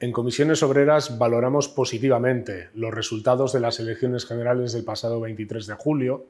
En Comisiones Obreras valoramos positivamente los resultados de las elecciones generales del pasado 23 de julio.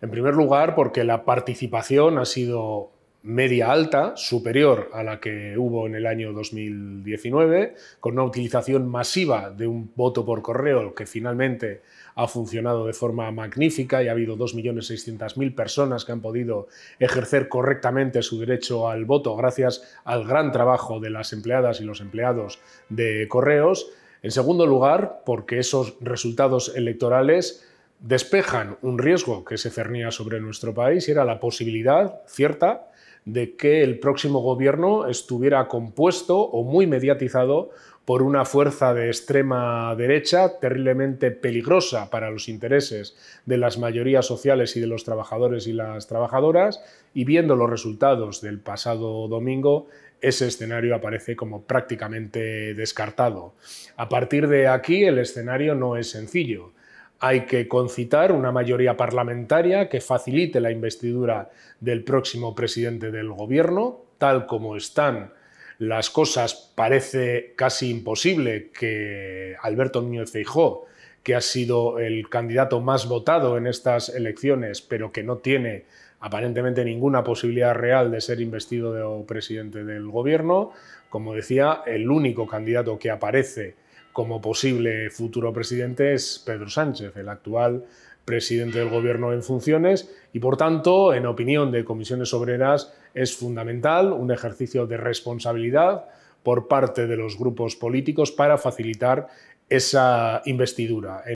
En primer lugar, porque la participación ha sido media alta, superior a la que hubo en el año 2019, con una utilización masiva de un voto por correo que finalmente ha funcionado de forma magnífica y ha habido 2.600.000 personas que han podido ejercer correctamente su derecho al voto gracias al gran trabajo de las empleadas y los empleados de correos. En segundo lugar, porque esos resultados electorales despejan un riesgo que se cernía sobre nuestro país y era la posibilidad cierta de que el próximo gobierno estuviera compuesto o muy mediatizado por una fuerza de extrema derecha terriblemente peligrosa para los intereses de las mayorías sociales y de los trabajadores y las trabajadoras, y viendo los resultados del pasado domingo, ese escenario aparece como prácticamente descartado. A partir de aquí, el escenario no es sencillo hay que concitar una mayoría parlamentaria que facilite la investidura del próximo presidente del gobierno, tal como están las cosas, parece casi imposible que Alberto Núñez Feijóo, que ha sido el candidato más votado en estas elecciones, pero que no tiene aparentemente ninguna posibilidad real de ser investido de presidente del gobierno, como decía, el único candidato que aparece como posible futuro presidente es Pedro Sánchez, el actual presidente del gobierno en funciones y por tanto, en opinión de comisiones obreras, es fundamental un ejercicio de responsabilidad por parte de los grupos políticos para facilitar esa investidura.